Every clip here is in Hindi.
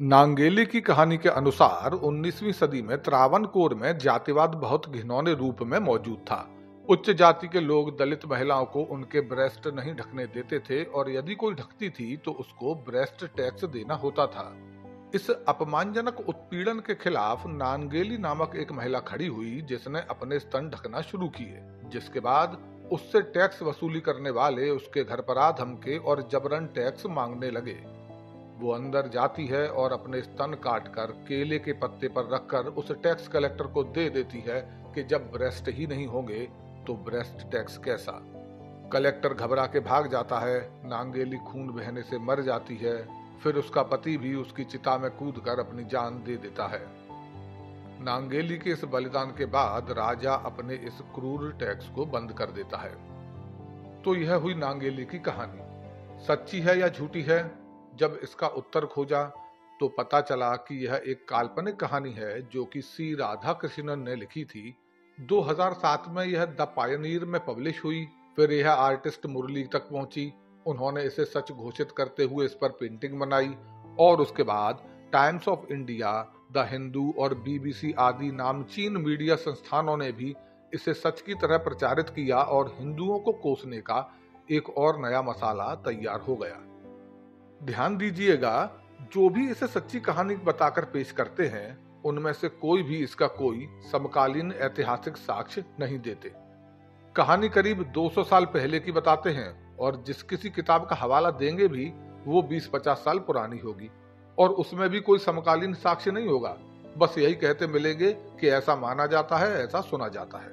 नांगेली की कहानी के अनुसार 19वीं सदी में कोर में जातिवाद बहुत घिनौने रूप में मौजूद था उच्च जाति के लोग दलित महिलाओं को उनके ब्रेस्ट नहीं ढकने देते थे और यदि कोई ढकती थी तो उसको ब्रेस्ट टैक्स देना होता था इस अपमानजनक उत्पीड़न के खिलाफ नानगेली नामक एक महिला खड़ी हुई जिसने अपने स्तन ढकना शुरू किए जिसके बाद उससे टैक्स वसूली करने वाले उसके घर पर आ धमके और जबरन टैक्स मांगने लगे वो अंदर जाती है और अपने स्तन काट कर केले के पत्ते पर रखकर उस टैक्स कलेक्टर को दे देती है कि जब ब्रेस्ट ही नहीं होंगे तो ब्रेस्ट टैक्स कैसा कलेक्टर घबरा के भाग जाता है नांगेली खून बहने से मर जाती है फिर उसका पति भी उसकी चिता में कूद कर अपनी जान दे देता है नांगेली के इस बलिदान के बाद राजा अपने इस क्रूर टैक्स को बंद कर देता है तो यह हुई नांगेली की कहानी सच्ची है या झूठी है जब इसका उत्तर खोजा तो पता चला कि यह एक काल्पनिक कहानी है जो कि सी राधा कृष्णन ने लिखी थी 2007 में यह द पायनियर में पब्लिश हुई फिर यह आर्टिस्ट मुरली तक पहुंची उन्होंने इसे सच घोषित करते हुए इस पर पेंटिंग बनाई और उसके बाद Times of India the Hindu और बीबीसी आदि नामचीन मीडिया संस्थानों ने भी इसे सच की तरह प्रचारित किया और हिंदुओं को कोसने का एक और नया मसाला तैयार हो गया ध्यान दीजिएगा जो भी इसे सच्ची कहानी बताकर पेश करते हैं उनमें से कोई भी इसका कोई समकालीन ऐतिहासिक साक्ष्य नहीं देते कहानी करीब 200 साल पहले की बताते हैं और जिस किसी किताब का हवाला देंगे भी वो 20-50 साल पुरानी होगी और उसमें भी कोई समकालीन साक्ष्य नहीं होगा बस यही कहते मिलेंगे कि ऐसा माना जाता है ऐसा सुना जाता है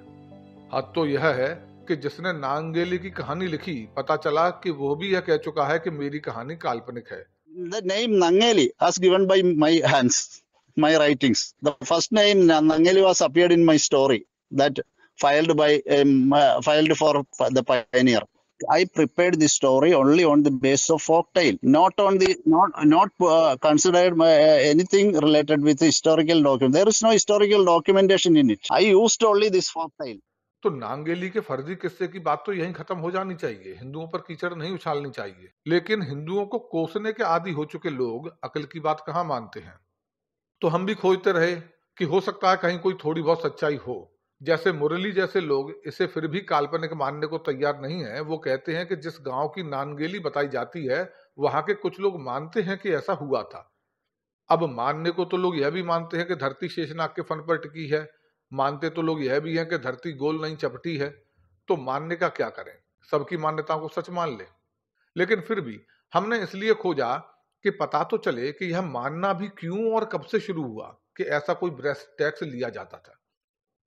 हद तो यह है कि जिसने नांगेली की कहानी लिखी पता चला कि वो भी यह कह चुका है कि मेरी कहानी काल्पनिक है The name Nangeli, as given by my hands, my writings. The first name Nangeli was appeared in my story that filed by um, uh, filed for I prepared this story only on the basis of folk tale, not on the not not uh, considered uh, anything related with historical document. There is no historical documentation in it. I used only this folk tale. तो नांगेली के फर्जी किस्से की बात तो यहीं खत्म हो जानी चाहिए हिंदुओं पर कीचड़ नहीं उछालनी चाहिए लेकिन हिंदुओं को कोसने के आदि हो चुके लोग अकल की बात कहाँ मानते हैं तो हम भी खोजते रहे कि हो सकता है कहीं कोई थोड़ी बहुत सच्चाई हो जैसे मुरली जैसे लोग इसे फिर भी काल्पनिक मानने को तैयार नहीं है वो कहते हैं कि जिस गांव की नानगेली बताई जाती है वहां के कुछ लोग मानते हैं कि ऐसा हुआ था अब मानने को तो लोग यह भी मानते हैं कि धरती शेषनाग के फन पर टिकी है मानते तो लोग यह भी हैं कि धरती गोल नहीं चपटी है तो मानने का क्या करें सबकी मान्यताओं को सच मान ले। लेकिन फिर भी हमने इसलिए खोजा कि पता तो चले कि यह मानना भी क्यों और कब से शुरू हुआ कि ऐसा कोई ब्रेस्ट टैक्स लिया जाता था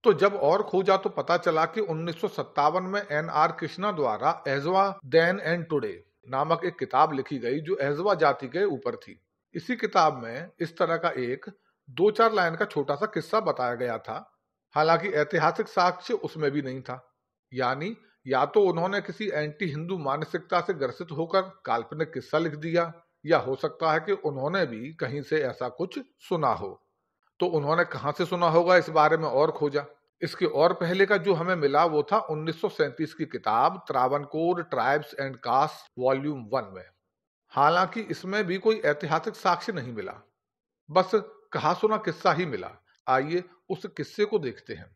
तो जब और खोजा तो पता चला कि उन्नीस में एन आर कृष्णा द्वारा एजवा देन एंड टुडे नामक एक किताब लिखी गई जो एजवा जाति के ऊपर थी इसी किताब में इस तरह का एक दो चार लाइन का छोटा सा किस्सा बताया गया था हालांकि ऐतिहासिक साक्ष्य उसमें भी नहीं था यानी या तो उन्होंने किसी एंटी हिंदू मानसिकता से ग्रसित होकर काल्पनिक किस्सा लिख दिया या हो सकता है कि उन्होंने भी कहीं से ऐसा कुछ सुना हो तो उन्होंने कहाँ से सुना होगा इस बारे में और खोजा इसके और पहले का जो हमें मिला वो था उन्नीस की किताब कोर tribes and caste volume one में हालांकि इसमें भी कोई ऐतिहासिक साक्ष्य नहीं मिला बस कहा सुना किस्सा ही मिला आइए उस किस्से को देखते हैं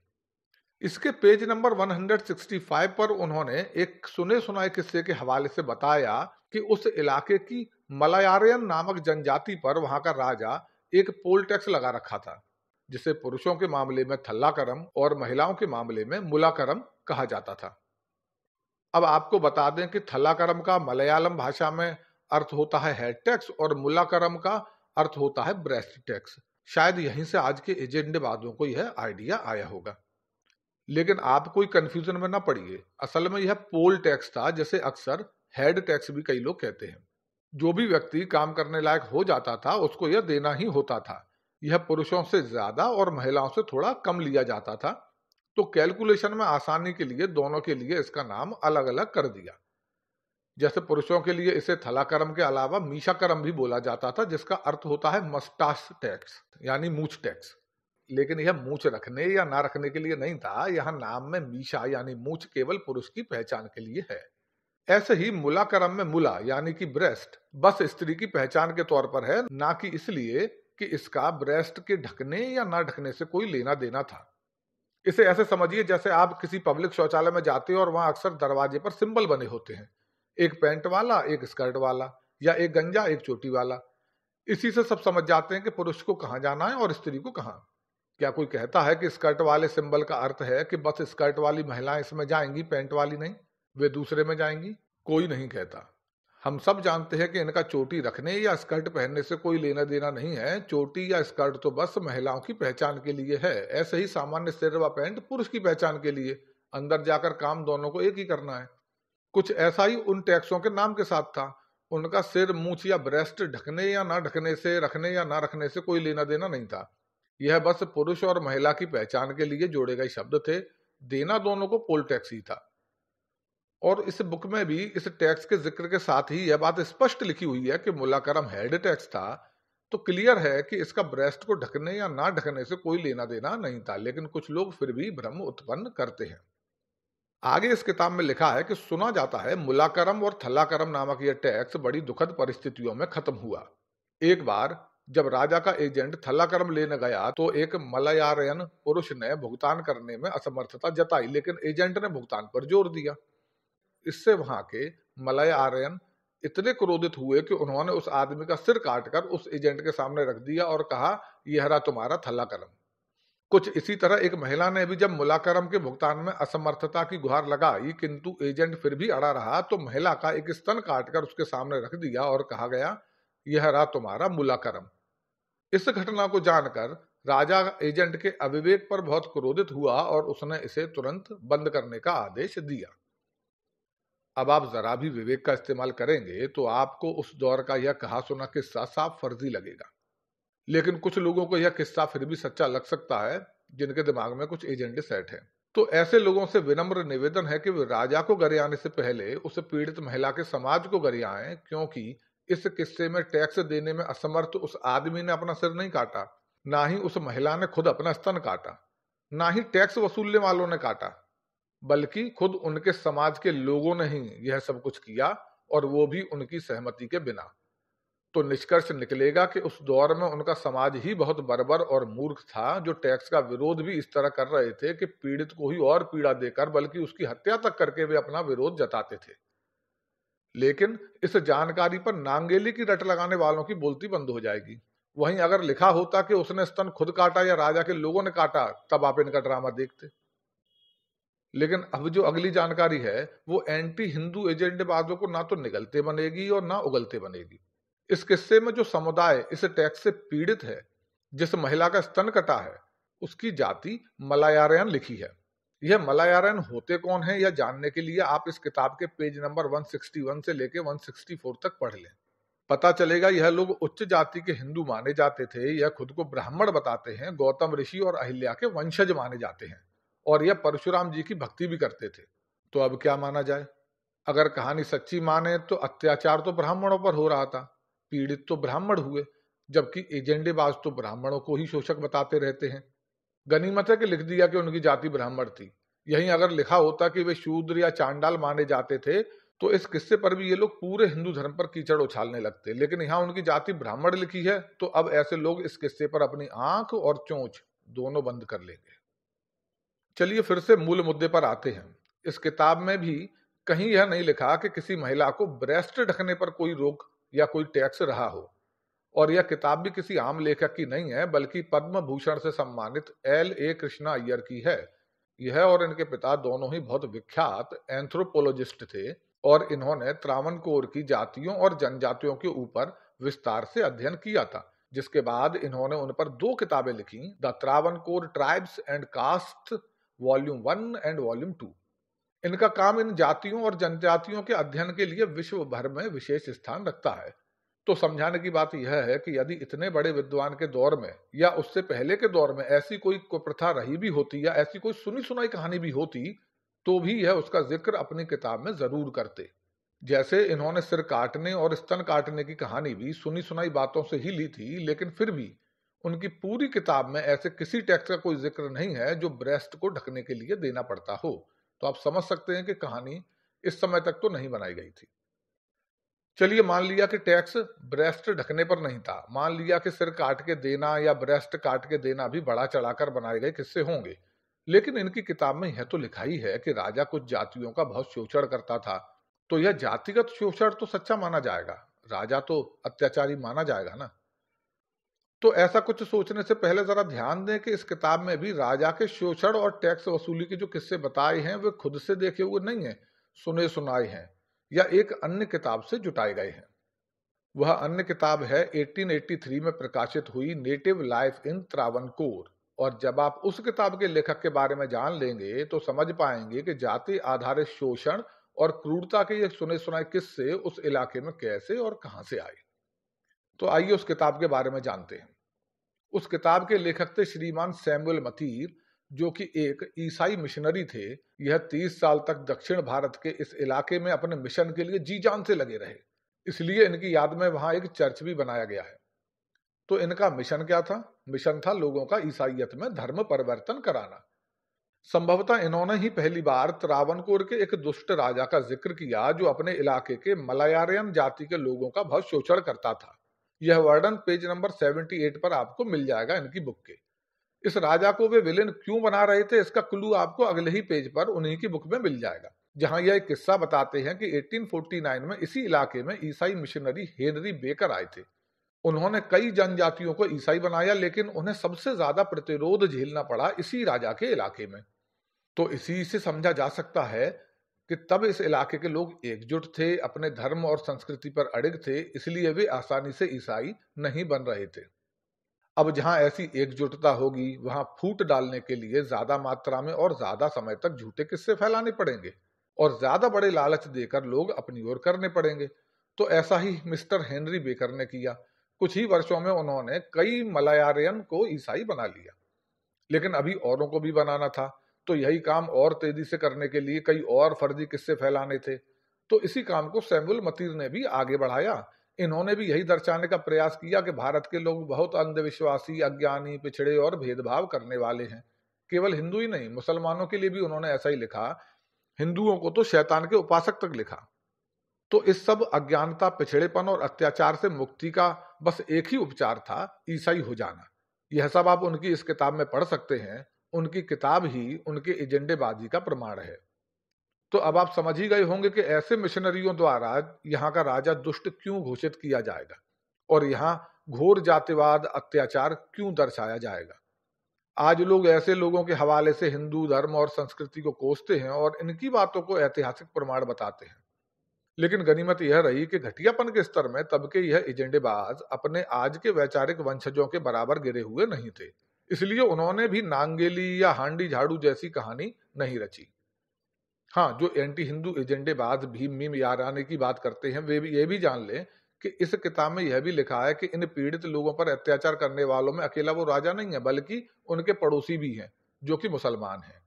इसके पेज नंबर 165 पर उन्होंने एक सुने सुनाए किस्से के हवाले से बताया कि उस इलाके की मलयारयन नामक जनजाति पर वहां का राजा एक पोल टैक्स लगा रखा था जिसे पुरुषों के मामले में थल्लाकरम और महिलाओं के मामले में मुलाकरम कहा जाता था अब आपको बता दें कि थल्लाकरम का मलयालम भाषा में अर्थ होता है हेड टैक्स और मुलाकरम का अर्थ होता है ब्रेस्ट टैक्स शायद यहीं से आज के एजेंडे वादों को यह आइडिया आया होगा लेकिन आप कोई कंफ्यूजन में ना पड़िए असल में यह पोल टैक्स था जैसे अक्सर हेड टैक्स भी कई लोग कहते हैं जो भी व्यक्ति काम करने लायक हो जाता था उसको यह देना ही होता था यह पुरुषों से ज्यादा और महिलाओं से थोड़ा कम लिया जाता था तो कैलकुलेशन में आसानी के लिए दोनों के लिए इसका नाम अलग अलग कर दिया जैसे पुरुषों के लिए इसे थलाकर्म के अलावा मीशाकर्म भी बोला जाता था जिसका अर्थ होता है मस्टाश टैक्स यानी मूछ टैक्स लेकिन यह मूछ रखने या ना रखने के लिए नहीं था यह नाम में मीशा यानी मूछ केवल पुरुष की पहचान के लिए है ऐसे ही मुलाकरम में मुला यानी कि ब्रेस्ट बस स्त्री की पहचान के तौर पर है ना कि इसलिए कि इसका ब्रेस्ट के ढकने या ना ढकने से कोई लेना देना था इसे ऐसे समझिए जैसे आप किसी पब्लिक शौचालय में जाते हो और वहां अक्सर दरवाजे पर सिंबल बने होते हैं एक पैंट वाला एक स्कर्ट वाला या एक गंजा एक चोटी वाला इसी से सब समझ जाते हैं कि पुरुष को कहाँ जाना है और स्त्री को कहाँ क्या कोई कहता है कि स्कर्ट वाले सिंबल का अर्थ है कि बस स्कर्ट वाली महिलाएं इसमें जाएंगी पैंट वाली नहीं वे दूसरे में जाएंगी कोई नहीं कहता हम सब जानते हैं कि इनका चोटी रखने या स्कर्ट पहनने से कोई लेना देना नहीं है चोटी या स्कर्ट तो बस महिलाओं की पहचान के लिए है ऐसे ही सामान्य सिर व पैंट पुरुष की पहचान के लिए अंदर जाकर काम दोनों को एक ही करना है कुछ ऐसा ही उन टैक्सों के नाम के साथ था उनका सिर मूछ या ब्रेस्ट ढकने या ना ढकने से रखने या ना रखने से कोई लेना देना नहीं था यह बस पुरुष और महिला की पहचान के लिए जोड़े गए शब्द थे देना दोनों को पोल टैक्स ही था और इस बुक में भी इस टैक्स के जिक्र के साथ ही यह बात स्पष्ट लिखी हुई है कि मुलाकरम हेड टैक्स था तो क्लियर है कि इसका ब्रेस्ट को ढकने या ना ढकने से कोई लेना देना नहीं था लेकिन कुछ लोग फिर भी भ्रम उत्पन्न करते हैं आगे इस किताब में लिखा है कि सुना जाता है मुलाकरम और थलाकरम नामक यह टैक्स बड़ी दुखद परिस्थितियों में खत्म हुआ एक बार जब राजा का एजेंट थलाकरम लेने गया तो एक मलयारयन पुरुष ने भुगतान करने में असमर्थता जताई लेकिन एजेंट ने भुगतान पर जोर दिया इससे वहां के मलयारयन इतने क्रोधित हुए कि उन्होंने उस आदमी का सिर काटकर उस एजेंट के सामने रख दिया और कहा यह रहा तुम्हारा थलाकरम कुछ इसी तरह एक महिला ने भी जब मुलाकरम के भुगतान में असमर्थता की गुहार लगाई किंतु एजेंट फिर भी अड़ा रहा तो महिला का एक स्तन काटकर उसके सामने रख दिया और कहा गया यह रहा तुम्हारा मुलाकरम इस घटना को जानकर राजा एजेंट के अविवेक पर बहुत क्रोधित हुआ और उसने इसे तुरंत बंद करने का आदेश दिया अब आप जरा भी विवेक का इस्तेमाल करेंगे तो आपको उस दौर का यह कहा सुना किस्सा साफ फर्जी लगेगा लेकिन कुछ लोगों को यह किस्सा फिर भी सच्चा लग सकता है जिनके दिमाग में कुछ एजेंडे सेट हैं तो ऐसे लोगों से विनम्र निवेदन है कि वे राजा को घरे आने से पहले उस पीड़ित महिला के समाज को घरे आए क्योंकि इस किस्से में टैक्स देने में असमर्थ उस आदमी ने अपना सिर नहीं काटा ना ही उस महिला ने खुद अपना स्तन काटा ना ही टैक्स वसूलने वालों ने काटा बल्कि खुद उनके समाज के लोगों ने ही यह सब कुछ किया और वो भी उनकी सहमति के बिना तो निष्कर्ष निकलेगा कि उस दौर में उनका समाज ही बहुत बर्बर और मूर्ख था जो टैक्स का विरोध भी इस तरह कर रहे थे कि पीड़ित को ही और पीड़ा देकर बल्कि उसकी हत्या तक करके वे अपना विरोध जताते थे लेकिन इस जानकारी पर नांगेली की रट लगाने वालों की बोलती बंद हो जाएगी वहीं अगर लिखा होता कि उसने स्तन खुद काटा या राजा के लोगों ने काटा तब आप इनका ड्रामा देखते लेकिन अब जो अगली जानकारी है वो एंटी हिंदू एजेंडेबाजों को ना तो निगलते बनेगी और ना उगलते बनेगी इस किस्से में जो समुदाय इस टैक्स से पीड़ित है जिस महिला का स्तन कटा है उसकी जाति मलायारयन लिखी है यह मलायारयन होते कौन है यह जानने के लिए आप इस किताब के पेज नंबर 161 से लेकर 164 तक पढ़ लें पता चलेगा यह लोग उच्च जाति के हिंदू माने जाते थे यह खुद को ब्राह्मण बताते हैं गौतम ऋषि और अहिल्या के वंशज माने जाते हैं और यह परशुराम जी की भक्ति भी करते थे तो अब क्या माना जाए अगर कहानी सच्ची माने तो अत्याचार तो ब्राह्मणों पर हो रहा था पीड़ित तो ब्राह्मण हुए जबकि एजेंडेबाज तो ब्राह्मणों को ही शोषक बताते रहते हैं गनीमत है कि लिख दिया कि उनकी जाति ब्राह्मण थी यही अगर लिखा होता कि वे शूद्र या चांडाल माने जाते थे तो इस किस्से पर भी ये लोग पूरे हिंदू धर्म पर कीचड़ उछालने लगते लेकिन यहाँ उनकी जाति ब्राह्मण लिखी है तो अब ऐसे लोग इस किस्से पर अपनी आंख और चोंच दोनों बंद कर लेंगे चलिए फिर से मूल मुद्दे पर आते हैं इस किताब में भी कहीं यह नहीं लिखा कि किसी महिला को ब्रेस्ट ढकने पर कोई रोक या कोई टैक्स रहा हो और यह किताब भी किसी आम लेखक की नहीं है बल्कि पद्म भूषण से सम्मानित एल ए कृष्णा अय्यर की है यह और इनके पिता दोनों ही बहुत विख्यात एंथ्रोपोलॉजिस्ट थे और इन्होंने कोर की जातियों और जनजातियों के ऊपर विस्तार से अध्ययन किया था जिसके बाद इन्होंने उन पर दो किताबें लिखी द कोर tribes and caste volume one and volume two इनका काम इन जातियों और जनजातियों के अध्ययन के लिए विश्व भर में विशेष स्थान रखता है तो समझाने की बात यह है कि यदि इतने बड़े विद्वान के दौर में या उससे पहले के दौर में ऐसी कोई कुप्रथा रही भी होती या ऐसी कोई सुनी सुनाई कहानी भी होती तो भी यह उसका जिक्र अपनी किताब में जरूर करते जैसे इन्होंने सिर काटने और स्तन काटने की कहानी भी सुनी सुनाई बातों से ही ली थी लेकिन फिर भी उनकी पूरी किताब में ऐसे किसी टेक्स्ट का कोई जिक्र नहीं है जो ब्रेस्ट को ढकने के लिए देना पड़ता हो तो आप समझ सकते हैं कि कहानी इस समय तक तो नहीं बनाई गई थी चलिए मान लिया कि टैक्स ब्रेस्ट ढकने पर नहीं था मान लिया कि सिर काट के देना या ब्रेस्ट काट के देना भी बड़ा चढ़ाकर बनाए गए किस्से होंगे लेकिन इनकी किताब में यह तो लिखा ही है कि राजा कुछ जातियों का बहुत शोषण करता था तो यह जातिगत शोषण तो सच्चा माना जाएगा राजा तो अत्याचारी माना जाएगा ना तो ऐसा कुछ सोचने से पहले ज़रा ध्यान दें कि इस किताब में भी राजा के शोषण और टैक्स वसूली के जो किस्से बताए हैं वे खुद से देखे हुए नहीं है सुने सुनाए हैं या एक अन्य किताब से जुटाए गए हैं वह अन्य किताब है 1883 में प्रकाशित हुई नेटिव लाइफ इन त्रावणकोर और जब आप उस किताब के लेखक के बारे में जान लेंगे तो समझ पाएंगे कि जाति आधारित शोषण और क्रूरता के ये सुने सुनाए किस्से उस इलाके में कैसे और कहाँ से आए तो आइए उस किताब के बारे में जानते हैं उस किताब के लेखक थे श्रीमान सैमुअल मतीर जो कि एक ईसाई मिशनरी थे यह तीस साल तक दक्षिण भारत के इस इलाके में अपने मिशन के लिए जी जान से लगे रहे इसलिए इनकी याद में वहां एक चर्च भी बनाया गया है तो इनका मिशन क्या था मिशन था लोगों का ईसाइयत में धर्म परिवर्तन कराना संभवतः इन्होंने ही पहली बार त्रावणकोर के एक दुष्ट राजा का जिक्र किया जो अपने इलाके के मलयालयम जाति के लोगों का बहुत शोषण करता था यह वर्णन पेज नंबर 78 पर आपको मिल जाएगा इनकी बुक के इस राजा को वे विलेन क्यों बना रहे थे इसका क्लू आपको अगले ही पेज पर उन्हीं की बुक में मिल जाएगा जहां यह किस्सा बताते हैं कि 1849 में इसी इलाके में ईसाई मिशनरी हेनरी बेकर आए थे उन्होंने कई जनजातियों को ईसाई बनाया लेकिन उन्हें सबसे ज्यादा प्रतिरोध झेलना पड़ा इसी राजा के इलाके में तो इसी से समझा जा सकता है कि तब इस इलाके के लोग एकजुट थे अपने धर्म और संस्कृति पर अड़िग थे इसलिए वे आसानी से ईसाई नहीं बन रहे थे अब जहां ऐसी एकजुटता होगी वहां फूट डालने के लिए ज्यादा मात्रा में और ज्यादा समय तक झूठे किस्से फैलाने पड़ेंगे और ज्यादा बड़े लालच देकर लोग अपनी ओर करने पड़ेंगे तो ऐसा ही मिस्टर हेनरी बेकर ने किया कुछ ही वर्षों में उन्होंने कई मलयारियन को ईसाई बना लिया लेकिन अभी औरों को भी बनाना था तो यही काम और तेजी से करने के लिए कई और फर्जी किस्से फैलाने थे तो इसी काम को सैमुअल मतीर ने भी आगे बढ़ाया इन्होंने भी यही दर्शाने का प्रयास किया कि भारत के लोग बहुत अंधविश्वासी अज्ञानी पिछड़े और भेदभाव करने वाले हैं केवल हिंदू ही नहीं मुसलमानों के लिए भी उन्होंने ऐसा ही लिखा हिंदुओं को तो शैतान के उपासक तक लिखा तो इस सब अज्ञानता पिछड़ेपन और अत्याचार से मुक्ति का बस एक ही उपचार था ईसाई हो जाना यह सब आप उनकी इस किताब में पढ़ सकते हैं उनकी किताब ही उनके एजेंडेबाजी का प्रमाण है तो अब आप समझ ही गए होंगे कि ऐसे मिशनरियों द्वारा यहाँ का राजा दुष्ट क्यों घोषित किया जाएगा और यहाँ घोर जातिवाद अत्याचार क्यों दर्शाया जाएगा आज लोग ऐसे लोगों के हवाले से हिंदू धर्म और संस्कृति को कोसते हैं और इनकी बातों को ऐतिहासिक प्रमाण बताते हैं लेकिन गनीमत यह रही कि घटियापन के स्तर में तबके यह एजेंडेबाज अपने आज के वैचारिक वंशजों के बराबर गिरे हुए नहीं थे इसलिए उन्होंने भी नांगेली या हांडी झाड़ू जैसी कहानी नहीं रची हाँ जो एंटी हिंदू एजेंडे बाद भीम मीम याराने की बात करते हैं वे भी ये भी जान लें कि इस किताब में यह भी लिखा है कि इन पीड़ित लोगों पर अत्याचार करने वालों में अकेला वो राजा नहीं है बल्कि उनके पड़ोसी भी हैं जो कि मुसलमान हैं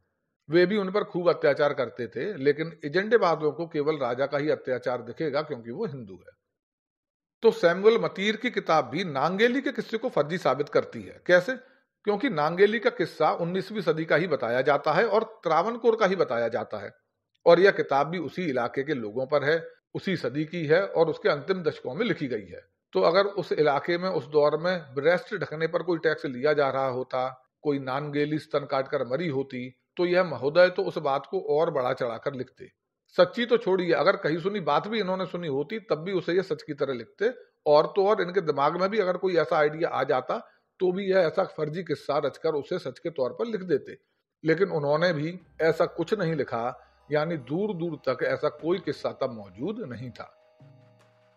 वे भी उन पर खूब अत्याचार करते थे लेकिन एजेंडेबाजों को केवल राजा का ही अत्याचार दिखेगा क्योंकि वो हिंदू है तो सैमुअल मतीर की किताब भी नांगेली के किस्से को फर्जी साबित करती है कैसे क्योंकि नांगेली का किस्सा 19वीं सदी का ही बताया जाता है और त्रावणकोर का ही बताया जाता है और यह किताब भी उसी इलाके के लोगों पर है उसी सदी की है और उसके अंतिम दशकों में लिखी गई है तो अगर उस इलाके में उस दौर में ब्रेस्ट ढकने पर कोई टैक्स लिया जा रहा होता कोई नानगेली स्तन काट कर मरी होती तो यह महोदय तो उस बात को और बढ़ा चढ़ाकर लिखते सच्ची तो छोड़िए अगर कहीं सुनी बात भी इन्होंने सुनी होती तब भी उसे यह सच की तरह लिखते और तो और इनके दिमाग में भी अगर कोई ऐसा आइडिया आ जाता तो भी यह ऐसा फर्जी किस्सा रचकर उसे सच के तौर पर लिख देते लेकिन उन्होंने भी ऐसा कुछ नहीं लिखा यानी दूर दूर तक ऐसा कोई किस्सा तब मौजूद नहीं था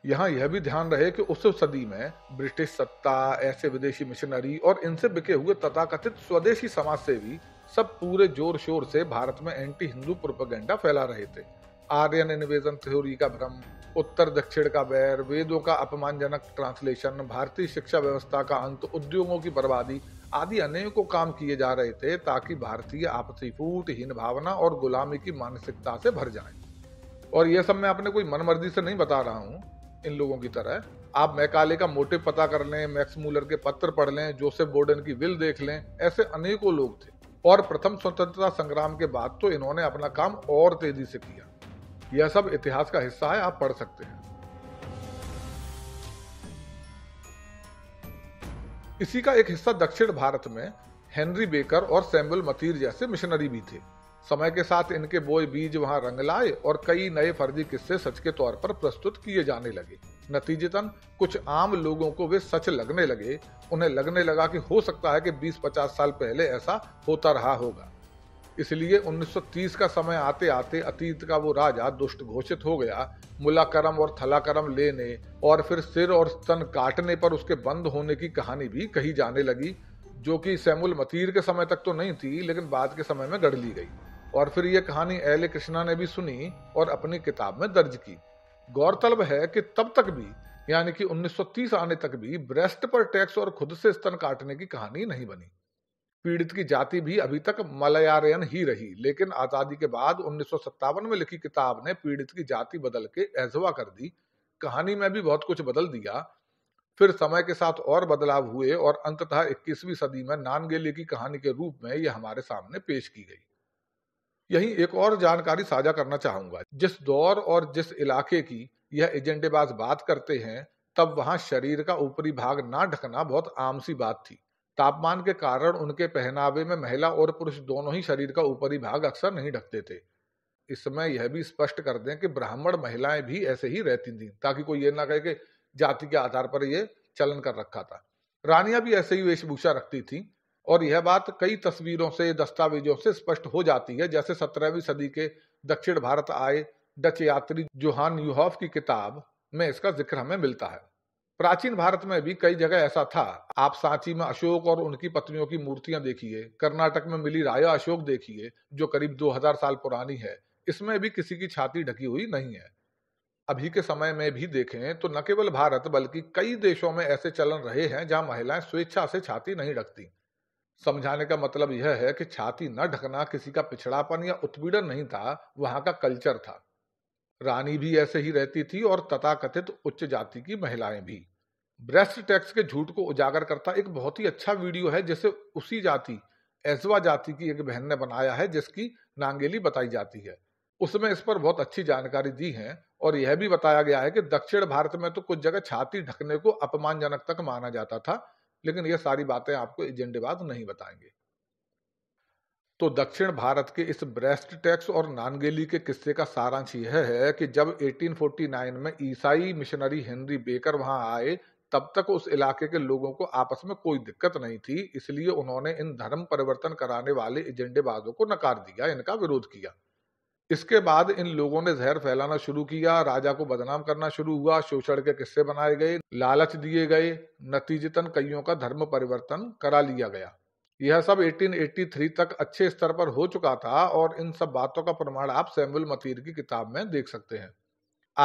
यहाँ यह भी ध्यान रहे कि उस सदी में ब्रिटिश सत्ता ऐसे विदेशी मिशनरी और इनसे बिके हुए तथाकथित स्वदेशी समाज से भी सब पूरे जोर शोर से भारत में एंटी हिंदू प्रोपेगेंडा फैला रहे थे आर्यन इन्वेजन थ्योरी का भ्रम उत्तर दक्षिण का बैर वेदों का अपमानजनक ट्रांसलेशन भारतीय शिक्षा व्यवस्था का अंत उद्योगों की बर्बादी आदि अनेकों काम किए जा रहे थे ताकि भारतीय आपसी फूट हीन भावना और गुलामी की मानसिकता से भर जाए और यह सब मैं अपने कोई मनमर्जी से नहीं बता रहा हूँ इन लोगों की तरह आप मैकाले का मोटिव पता कर लें मैक्स मूलर के पत्र पढ़ लें जोसेफ बोर्डन की विल देख लें ऐसे अनेकों लोग थे और प्रथम स्वतंत्रता संग्राम के बाद तो इन्होंने अपना काम और तेजी से किया यह सब इतिहास का हिस्सा है आप पढ़ सकते हैं इसी का एक हिस्सा दक्षिण भारत में हेनरी बेकर और सैमुअल मतीर जैसे मिशनरी भी थे समय के साथ इनके बोए बीज वहां रंग लाए और कई नए फर्जी किस्से सच के तौर पर प्रस्तुत किए जाने लगे नतीजतन कुछ आम लोगों को वे सच लगने लगे उन्हें लगने लगा कि हो सकता है कि 20-50 साल पहले ऐसा होता रहा होगा इसलिए 1930 का समय आते आते अतीत का वो राजा दुष्ट घोषित हो गया मुलाकरम और थलाकरम लेने और फिर सिर और स्तन काटने पर उसके बंद होने की कहानी भी कही जाने लगी जो कि सैमुल मतीर के समय तक तो नहीं थी लेकिन बाद के समय में गढ़ ली गई और फिर ये कहानी एल कृष्णा ने भी सुनी और अपनी किताब में दर्ज की गौरतलब है कि तब तक भी यानी कि 1930 आने तक भी ब्रेस्ट पर टैक्स और खुद से स्तन काटने की कहानी नहीं बनी पीड़ित की जाति भी अभी तक मलयालयन ही रही लेकिन आजादी के बाद उन्नीस में लिखी किताब ने पीड़ित की जाति बदल के एजवा कर दी कहानी में भी बहुत कुछ बदल दिया फिर समय के साथ और बदलाव हुए और अंततः 21वीं सदी में नानगेले की कहानी के रूप में यह हमारे सामने पेश की गई यही एक और जानकारी साझा करना चाहूंगा जिस दौर और जिस इलाके की यह एजेंडेबाज बात करते हैं तब वहां शरीर का ऊपरी भाग ना ढकना बहुत आम सी बात थी तापमान के कारण उनके पहनावे में महिला और पुरुष दोनों ही शरीर का ऊपरी भाग अक्सर नहीं ढकते थे इसमें यह भी स्पष्ट कर दें कि ब्राह्मण महिलाएं भी ऐसे ही रहती थीं ताकि कोई ये ना कहे कि जाति के आधार पर यह चलन कर रखा था रानियां भी ऐसे ही वेशभूषा रखती थीं और यह बात कई तस्वीरों से दस्तावेजों से स्पष्ट हो जाती है जैसे सत्रहवीं सदी के दक्षिण भारत आए डच यात्री जोहान यूहॉफ की किताब में इसका जिक्र हमें मिलता है प्राचीन भारत में भी कई जगह ऐसा था आप सांची में अशोक और उनकी पत्नियों की मूर्तियां देखिए कर्नाटक में मिली राया अशोक देखिए जो करीब 2000 साल पुरानी है इसमें भी किसी की छाती ढकी हुई नहीं है अभी के समय में भी देखें तो न केवल भारत बल्कि कई देशों में ऐसे चलन रहे हैं जहां महिलाएं स्वेच्छा से छाती नहीं ढकती समझाने का मतलब यह है कि छाती न ढकना किसी का पिछड़ापन या उत्पीड़न नहीं था वहां का कल्चर था रानी भी ऐसे ही रहती थी और तथाकथित उच्च जाति की महिलाएं भी ब्रेस्ट टैक्स के झूठ को उजागर करता एक बहुत ही अच्छा वीडियो है जिसे उसी जाति एजवा जाति की एक बहन ने बनाया है जिसकी नांगेली बताई जाती है उसमें इस पर बहुत अच्छी जानकारी दी है और यह भी बताया गया है कि दक्षिण भारत में तो कुछ जगह छाती ढकने को अपमानजनक तक माना जाता था लेकिन यह सारी बातें आपको एजेंडेबाज नहीं बताएंगे तो दक्षिण भारत के इस ब्रेस्ट टैक्स और नानगेली के किस्से का सारांश यह है कि जब 1849 में ईसाई मिशनरी हेनरी बेकर वहां आए तब तक उस इलाके के लोगों को आपस में कोई दिक्कत नहीं थी इसलिए उन्होंने इन धर्म परिवर्तन कराने वाले एजेंडेबाजों को नकार दिया इनका विरोध किया इसके बाद इन लोगों ने जहर फैलाना शुरू किया राजा को बदनाम करना शुरू हुआ शोषण के किस्से बनाए गए लालच दिए गए नतीजतन कईयों का धर्म परिवर्तन करा लिया गया यह सब 1883 तक अच्छे स्तर पर हो चुका था और इन सब बातों का प्रमाण आप सैमुअल मतीर की किताब में देख सकते हैं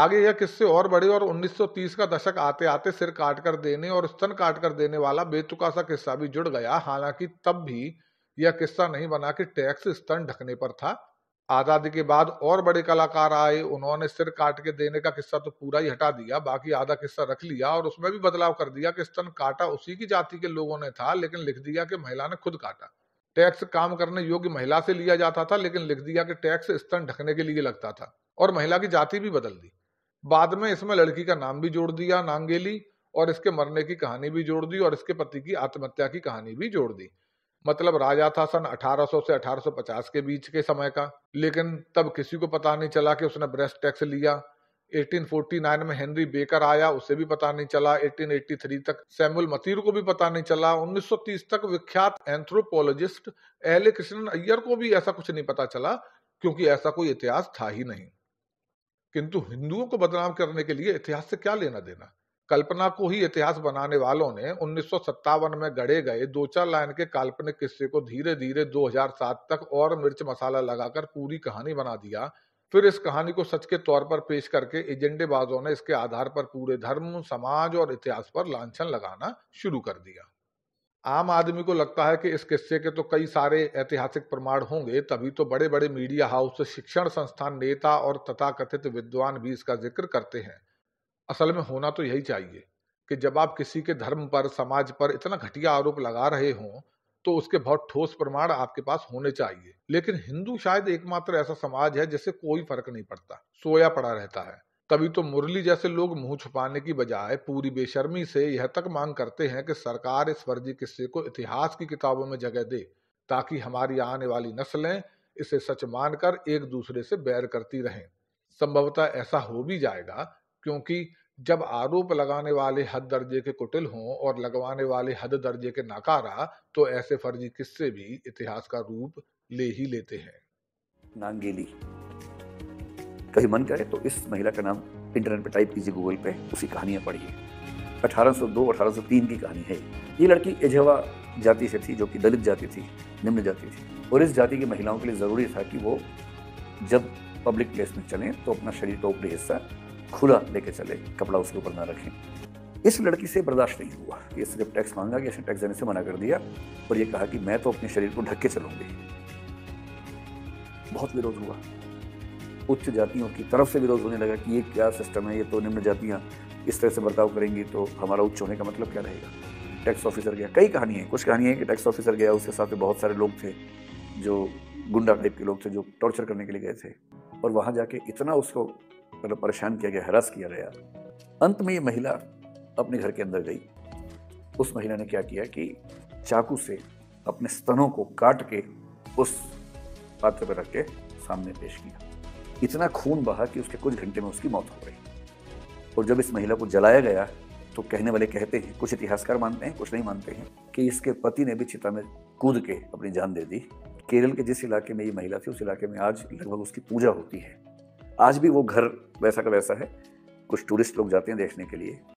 आगे यह किस्से और बड़े और 1930 का दशक आते आते सिर काट कर देने और स्तन काट कर देने वाला बेतुका सा किस्सा भी जुड़ गया हालांकि तब भी यह किस्सा नहीं बना कि टैक्स स्तन ढकने पर था आज़ादी के बाद और बड़े कलाकार आए उन्होंने सिर काट के देने का किस्सा तो पूरा ही हटा दिया बाकी आधा किस्सा रख लिया और उसमें भी बदलाव कर दिया कि स्तन काटा उसी की जाति के लोगों ने था लेकिन लिख दिया कि महिला ने खुद काटा टैक्स काम करने योग्य महिला से लिया जाता था लेकिन लिख दिया कि टैक्स स्तन ढकने के लिए लगता था और महिला की जाति भी बदल दी बाद में इसमें लड़की का नाम भी जोड़ दिया नांगेली और इसके मरने की कहानी भी जोड़ दी और इसके पति की आत्महत्या की कहानी भी जोड़ दी मतलब राजा था सन 1800 से 1850 के बीच के समय का लेकिन तब किसी को पता नहीं चला कि उसने ब्रेस्ट टैक्स लिया 1849 में हेनरी बेकर आया उसे भी पता नहीं चला 1883 तक सैमुअल मतीर को भी पता नहीं चला 1930 तक विख्यात anthropologist L A Krishnan Iyer को भी ऐसा कुछ नहीं पता चला क्योंकि ऐसा कोई इतिहास था ही नहीं किंतु हिंदुओं को बदनाम करने के लिए इतिहास से क्या लेना देना कल्पना को ही इतिहास बनाने वालों ने उन्नीस में गढ़े गए दो चार लाइन के काल्पनिक किस्से को धीरे धीरे 2007 तक और मिर्च मसाला लगाकर पूरी कहानी बना दिया फिर इस कहानी को सच के तौर पर पेश करके एजेंडेबाजों ने इसके आधार पर पूरे धर्म समाज और इतिहास पर लांछन लगाना शुरू कर दिया आम आदमी को लगता है कि इस किस्से के तो कई सारे ऐतिहासिक प्रमाण होंगे तभी तो बड़े बड़े मीडिया हाउस शिक्षण संस्थान नेता और तथाकथित विद्वान भी इसका जिक्र करते हैं असल में होना तो यही चाहिए कि जब आप किसी के धर्म पर समाज पर इतना घटिया आरोप लगा रहे हों तो उसके बहुत ठोस प्रमाण आपके पास होने चाहिए लेकिन हिंदू शायद एकमात्र ऐसा समाज है जिसे कोई फर्क नहीं पड़ता सोया पड़ा रहता है तभी तो मुरली जैसे लोग मुंह छुपाने की बजाय पूरी बेशर्मी से यह तक मांग करते हैं कि सरकार इस फर्जी किस्से को इतिहास की किताबों में जगह दे ताकि हमारी आने वाली नस्लें इसे सच मानकर एक दूसरे से बैर करती रहें संभवतः ऐसा हो भी जाएगा क्योंकि जब आरोप लगाने वाले हद दर्जे के कुटिल हों और लगवाने वाले हद दर्जे के नाकारा तो ऐसे फर्जी किस्से भी इतिहास का रूप ले ही लेते हैं नांगेली कहीं मन करे तो इस महिला का नाम इंटरनेट पर टाइप कीजिए गूगल पे उसी कहानियां पढ़िए 1802 1803 की कहानी है ये लड़की एजवा जाति से थी जो कि दलित जाति थी निम्न जाति थी और इस जाति की महिलाओं के लिए ज़रूरी था कि वो जब पब्लिक प्लेस में चलें तो अपना शरीर का ऊपरी हिस्सा खुला लेके चले कपड़ा उसके ऊपर ना रखें इस लड़की से बर्दाश्त नहीं हुआ कि इसने टैक्स मांगा कि इसने टैक्स देने से मना कर दिया और ये कहा कि मैं तो अपने शरीर को ढक के चलूंगी बहुत विरोध हुआ उच्च जातियों की तरफ से विरोध होने लगा कि ये क्या सिस्टम है ये तो निम्न जातियाँ इस तरह से बर्ताव करेंगी तो हमारा उच्च होने का मतलब क्या रहेगा टैक्स ऑफिसर गया कई कहानियाँ कुछ कहानियाँ कि टैक्स ऑफिसर गया उसके साथ बहुत सारे लोग थे जो गुंडा टाइप के लोग थे जो टॉर्चर करने के लिए गए थे और वहाँ जाके इतना उसको मतलब परेशान किया गया हरास किया गया अंत में ये महिला अपने घर के अंदर गई उस महिला ने क्या किया कि चाकू से अपने स्तनों को काट के उस पात्र पर रख के सामने पेश किया इतना खून बहा कि उसके कुछ घंटे में उसकी मौत हो गई और जब इस महिला को जलाया गया तो कहने वाले कहते हैं कुछ इतिहासकार मानते हैं कुछ नहीं मानते हैं कि इसके पति ने भी चिता में कूद के अपनी जान दे दी केरल के जिस इलाके में ये महिला थी उस इलाके में आज लगभग उसकी पूजा होती है आज भी वो घर वैसा का वैसा है कुछ टूरिस्ट लोग जाते हैं देखने के लिए